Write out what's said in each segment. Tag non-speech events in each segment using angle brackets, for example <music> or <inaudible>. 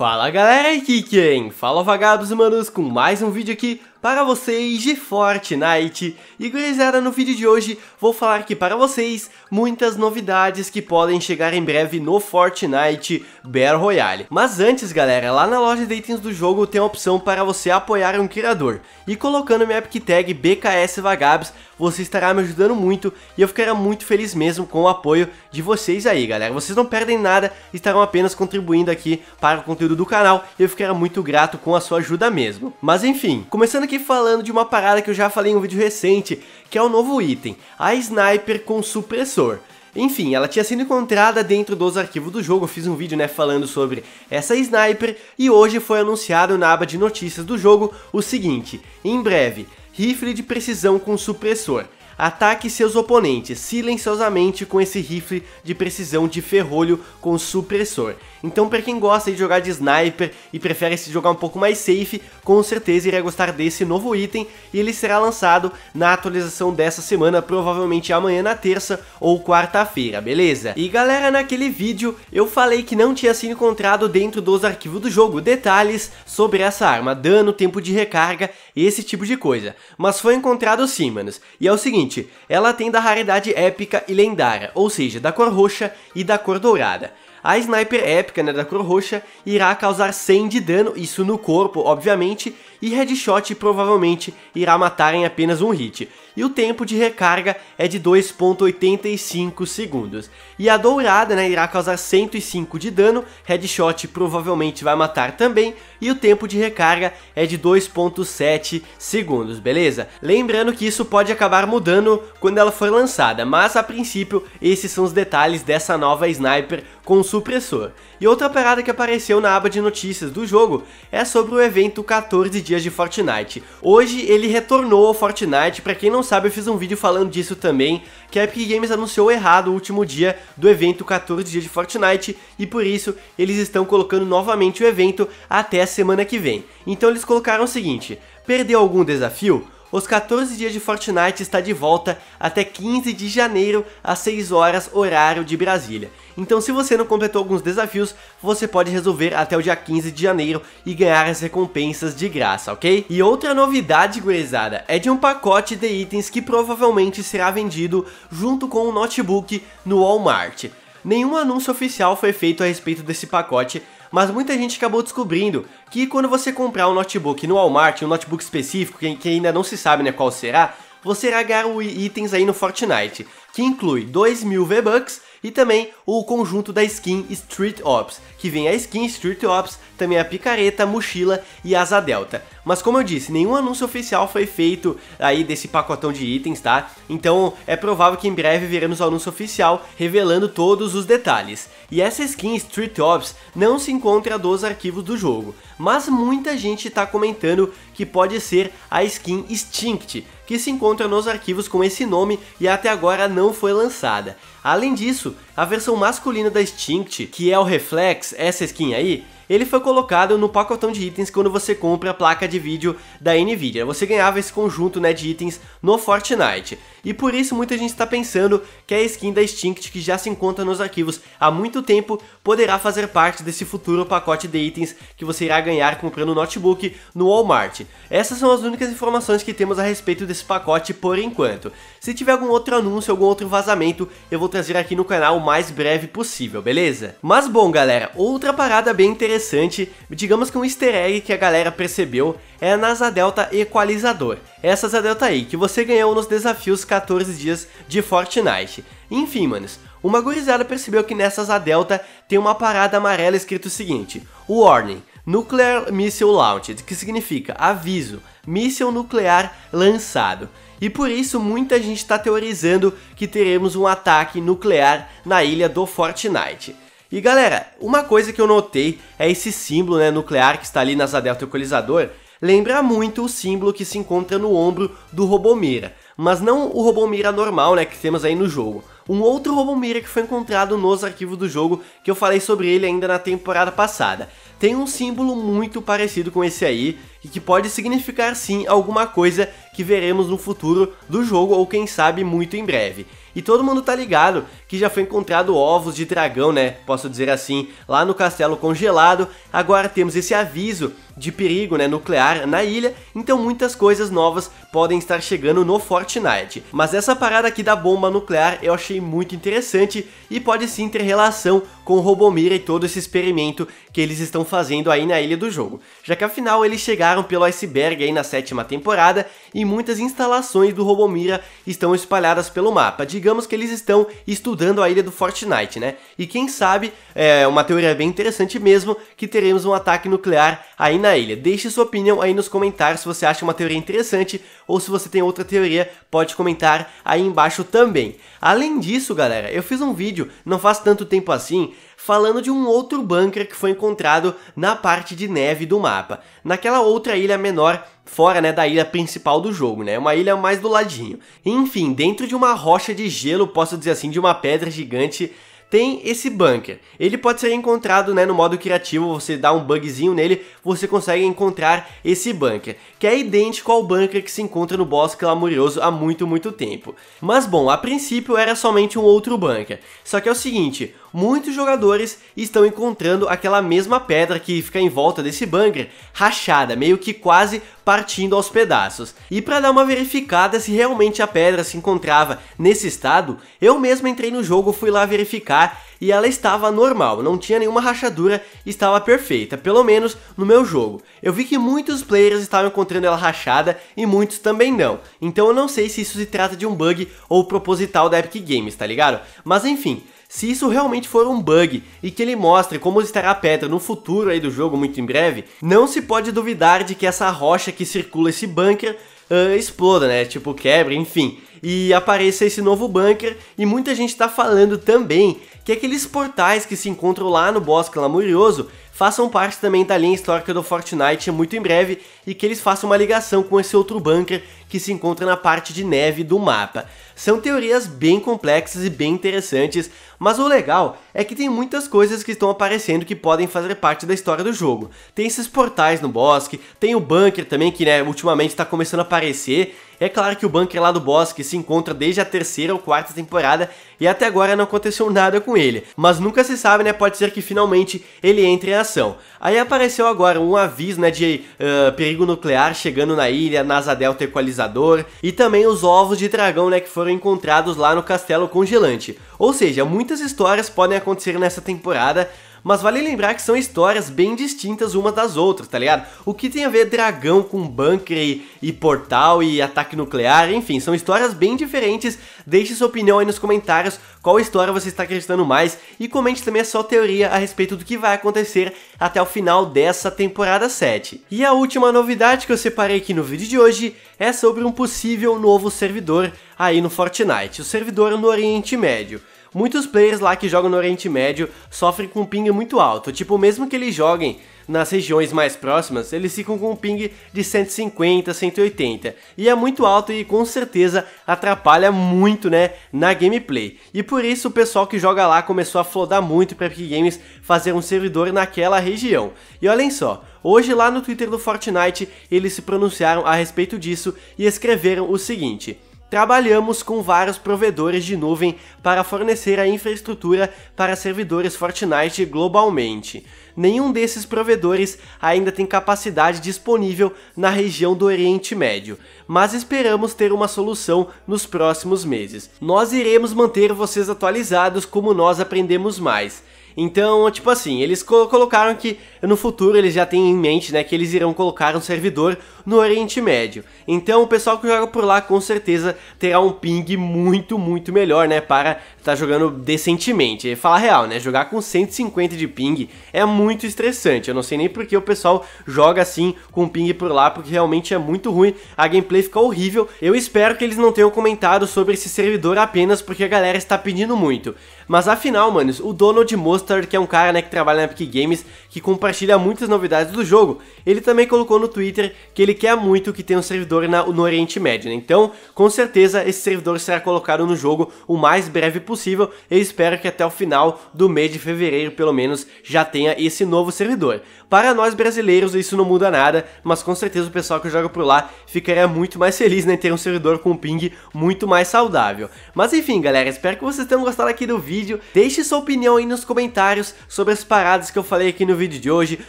Fala galera, aqui quem? Fala vagabos e manos com mais um vídeo aqui para vocês de Fortnite. E gurizada, no vídeo de hoje vou falar aqui para vocês muitas novidades que podem chegar em breve no Fortnite Battle Royale. Mas antes galera, lá na loja de itens do jogo tem a opção para você apoiar um criador. E colocando minha epic tag BKSVagabs, você estará me ajudando muito e eu ficaria muito feliz mesmo com o apoio de vocês aí galera. Vocês não perdem nada, estarão apenas contribuindo aqui para o conteúdo do canal e eu ficaria muito grato com a sua ajuda mesmo. Mas enfim, começando aqui aqui falando de uma parada que eu já falei em um vídeo recente, que é o novo item, a Sniper com supressor. Enfim, ela tinha sido encontrada dentro dos arquivos do jogo, eu fiz um vídeo né, falando sobre essa sniper e hoje foi anunciado na aba de notícias do jogo o seguinte, em breve, rifle de precisão com supressor. Ataque seus oponentes silenciosamente com esse rifle de precisão de ferrolho com supressor. Então para quem gosta de jogar de sniper e prefere se jogar um pouco mais safe, com certeza irá gostar desse novo item e ele será lançado na atualização dessa semana, provavelmente amanhã na terça ou quarta-feira, beleza? E galera, naquele vídeo eu falei que não tinha sido encontrado dentro dos arquivos do jogo detalhes sobre essa arma, dano, tempo de recarga, esse tipo de coisa. Mas foi encontrado sim, manos. E é o seguinte, seguinte, ela tem da raridade épica e lendária, ou seja, da cor roxa e da cor dourada. A Sniper épica, né, da cor roxa, irá causar 100 de dano, isso no corpo, obviamente, e Headshot provavelmente irá matar em apenas um hit e o tempo de recarga é de 2.85 segundos. E a dourada né, irá causar 105 de dano, headshot provavelmente vai matar também, e o tempo de recarga é de 2.7 segundos, beleza? Lembrando que isso pode acabar mudando quando ela for lançada, mas a princípio esses são os detalhes dessa nova sniper com supressor. E outra parada que apareceu na aba de notícias do jogo é sobre o evento 14 dias de Fortnite. Hoje ele retornou ao Fortnite, para quem não não sabe, eu fiz um vídeo falando disso também, que a Epic Games anunciou errado o último dia do evento 14 dias de Fortnite e por isso eles estão colocando novamente o evento até a semana que vem. Então eles colocaram o seguinte: perdeu algum desafio? Os 14 dias de Fortnite está de volta até 15 de janeiro às 6 horas horário de Brasília. Então se você não completou alguns desafios, você pode resolver até o dia 15 de janeiro e ganhar as recompensas de graça, ok? E outra novidade, gurizada, é de um pacote de itens que provavelmente será vendido junto com o um notebook no Walmart. Nenhum anúncio oficial foi feito a respeito desse pacote, mas muita gente acabou descobrindo que quando você comprar um notebook no Walmart, um notebook específico, que ainda não se sabe né, qual será, você irá ganhar itens aí no Fortnite, que inclui 2 mil V-Bucks e também o conjunto da skin Street Ops, que vem a skin Street Ops, também a picareta, a mochila e asa delta. Mas como eu disse, nenhum anúncio oficial foi feito aí desse pacotão de itens, tá? Então é provável que em breve veremos o anúncio oficial revelando todos os detalhes. E essa skin Street Ops não se encontra dos arquivos do jogo, mas muita gente está comentando que pode ser a skin Extinct, que se encontra nos arquivos com esse nome e até agora não foi lançada. Além disso, a versão masculina da Extinct, que é o Reflex, essa skin aí, ele foi colocado no pacotão de itens quando você compra a placa de vídeo da Nvidia. Você ganhava esse conjunto né, de itens no Fortnite. E por isso muita gente está pensando que a skin da Extinct, que já se encontra nos arquivos há muito tempo, poderá fazer parte desse futuro pacote de itens que você irá ganhar comprando notebook no Walmart. Essas são as únicas informações que temos a respeito desse pacote por enquanto. Se tiver algum outro anúncio, algum outro vazamento, eu vou trazer aqui no canal o mais breve possível, beleza? Mas bom galera, outra parada bem interessante interessante, digamos que um easter egg que a galera percebeu é a NASA Delta Equalizador. Essa NASA Delta aí, que você ganhou nos desafios 14 dias de Fortnite. Enfim, manos, uma gurizada percebeu que nessa NASA Delta tem uma parada amarela escrito o seguinte, Warning, Nuclear Missile Launched, que significa aviso, míssil nuclear lançado. E por isso muita gente está teorizando que teremos um ataque nuclear na ilha do Fortnite. E galera, uma coisa que eu notei é esse símbolo né, nuclear que está ali nas delta equalizador, lembra muito o símbolo que se encontra no ombro do Robomira, mas não o Robomira normal né, que temos aí no jogo. Um outro Robomira que foi encontrado nos arquivos do jogo, que eu falei sobre ele ainda na temporada passada. Tem um símbolo muito parecido com esse aí, e que pode significar sim alguma coisa que veremos no futuro do jogo ou quem sabe muito em breve. E todo mundo tá ligado que já foi encontrado ovos de dragão, né? Posso dizer assim, lá no castelo congelado. Agora temos esse aviso de perigo né, nuclear na ilha, então muitas coisas novas podem estar chegando no Fortnite. Mas essa parada aqui da bomba nuclear eu achei muito interessante e pode sim ter relação com o Robomira e todo esse experimento que eles estão fazendo aí na ilha do jogo, já que afinal eles chegaram pelo iceberg aí na sétima temporada e muitas instalações do Robomira estão espalhadas pelo mapa. Digamos que eles estão estudando a ilha do Fortnite, né? E quem sabe, é uma teoria bem interessante mesmo, que teremos um ataque nuclear aí na ilha. Deixe sua opinião aí nos comentários se você acha uma teoria interessante ou se você tem outra teoria, pode comentar aí embaixo também. Além disso, galera, eu fiz um vídeo, não faz tanto tempo assim, falando de um outro bunker que foi encontrado na parte de neve do mapa, naquela outra ilha menor fora né, da ilha principal do jogo, né? Uma ilha mais do ladinho. Enfim, dentro de uma rocha de gelo, posso dizer assim, de uma pedra gigante tem esse bunker. Ele pode ser encontrado né, no modo criativo, você dá um bugzinho nele, você consegue encontrar esse bunker, que é idêntico ao bunker que se encontra no boss clamorioso há muito, muito tempo. Mas bom, a princípio era somente um outro bunker, só que é o seguinte, muitos jogadores estão encontrando aquela mesma pedra que fica em volta desse bunker, rachada, meio que quase partindo aos pedaços. E para dar uma verificada se realmente a pedra se encontrava nesse estado, eu mesmo entrei no jogo, fui lá verificar e ela estava normal, não tinha nenhuma rachadura, estava perfeita, pelo menos no meu jogo. Eu vi que muitos players estavam encontrando ela rachada e muitos também não, então eu não sei se isso se trata de um bug ou proposital da Epic Games, tá ligado? Mas enfim, se isso realmente for um bug e que ele mostre como estará a pedra no futuro aí do jogo muito em breve, não se pode duvidar de que essa rocha que circula esse bunker uh, exploda, né? Tipo, quebra, enfim e apareça esse novo bunker. E muita gente está falando também que aqueles portais que se encontram lá no Bosque Lamurioso façam parte também da linha histórica do Fortnite muito em breve e que eles façam uma ligação com esse outro bunker que se encontra na parte de neve do mapa. São teorias bem complexas e bem interessantes, mas o legal é que tem muitas coisas que estão aparecendo que podem fazer parte da história do jogo. Tem esses portais no bosque, tem o bunker também que né, ultimamente está começando a aparecer é claro que o bunker lá do Bosque se encontra desde a terceira ou quarta temporada, e até agora não aconteceu <laughs> nada com ele. Mas nunca se sabe, né? Pode ser que finalmente ele entre em ação. Aí apareceu agora um aviso, né? De uh, perigo nuclear chegando na ilha, NASA Delta Equalizador, e também os ovos de dragão, né? Que foram encontrados lá no castelo congelante. Ou seja, muitas histórias podem acontecer nessa temporada, mas vale lembrar que são histórias bem distintas uma das outras, tá ligado? O que tem a ver dragão com bunker e, e portal e ataque nuclear, enfim, são histórias bem diferentes. Deixe sua opinião aí nos comentários qual história você está acreditando mais e comente também a sua teoria a respeito do que vai acontecer até o final dessa temporada 7. E a última novidade que eu separei aqui no vídeo de hoje é sobre um possível novo servidor aí no Fortnite, o servidor no Oriente Médio muitos players lá que jogam no Oriente Médio sofrem com um ping muito alto. Tipo, mesmo que eles joguem nas regiões mais próximas, eles ficam com um ping de 150, 180. E é muito alto e com certeza atrapalha muito, né, na gameplay. E por isso o pessoal que joga lá começou a flodar muito para Epic Games fazer um servidor naquela região. E olhem só, Hoje, lá no Twitter do Fortnite, eles se pronunciaram a respeito disso e escreveram o seguinte. Trabalhamos com vários provedores de nuvem para fornecer a infraestrutura para servidores Fortnite globalmente. Nenhum desses provedores ainda tem capacidade disponível na região do Oriente Médio, mas esperamos ter uma solução nos próximos meses. Nós iremos manter vocês atualizados como nós aprendemos mais. Então, tipo assim, eles colocaram que no futuro eles já têm em mente, né, que eles irão colocar um servidor no Oriente Médio. Então o pessoal que joga por lá com certeza terá um ping muito, muito melhor, né? Para estar tá jogando decentemente. E falar real, né? Jogar com 150 de ping é muito estressante. Eu não sei nem porque o pessoal joga assim com ping por lá, porque realmente é muito ruim. A gameplay fica horrível. Eu espero que eles não tenham comentado sobre esse servidor apenas porque a galera está pedindo muito. Mas afinal, manos, o Donald Mustard, que é um cara né, que trabalha na Epic Games, que compartilha muitas novidades do jogo, ele também colocou no Twitter que ele quer é muito que tenha um servidor na, no Oriente Médio, né? Então, com certeza, esse servidor será colocado no jogo o mais breve possível. Eu espero que até o final do mês de fevereiro, pelo menos, já tenha esse novo servidor. Para nós brasileiros, isso não muda nada, mas com certeza o pessoal que joga por lá ficaria muito mais feliz né, em ter um servidor com um ping muito mais saudável. Mas enfim, galera, espero que vocês tenham gostado aqui do vídeo. Deixe sua opinião aí nos comentários sobre as paradas que eu falei aqui no vídeo de hoje,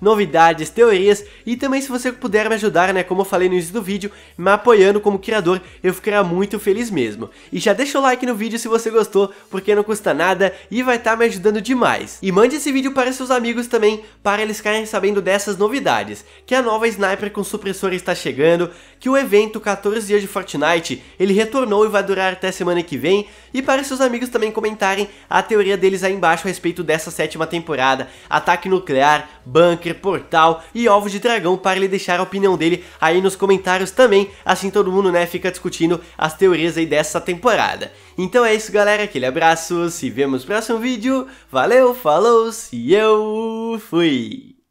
novidades, teorias e também se você puder me ajudar, né? né, como eu falei no início do vídeo, me apoiando como criador, eu ficaria muito feliz mesmo. E já deixa o like no vídeo se você gostou, porque não custa nada e vai estar tá me ajudando demais. E mande esse vídeo para seus amigos também, para eles ficarem sabendo dessas novidades, que a nova sniper com supressor está chegando, que o evento 14 dias de Fortnite, ele retornou e vai durar até semana que vem, e para seus amigos também comentarem a teoria deles aí embaixo a respeito dessa sétima temporada, ataque nuclear, bunker, portal e ovo de dragão para ele deixar a opinião dele aí nos comentários também, assim todo mundo né, fica discutindo as teorias aí dessa temporada. Então é isso galera, aquele abraço, se vemos no próximo vídeo, valeu, falou, se eu fui!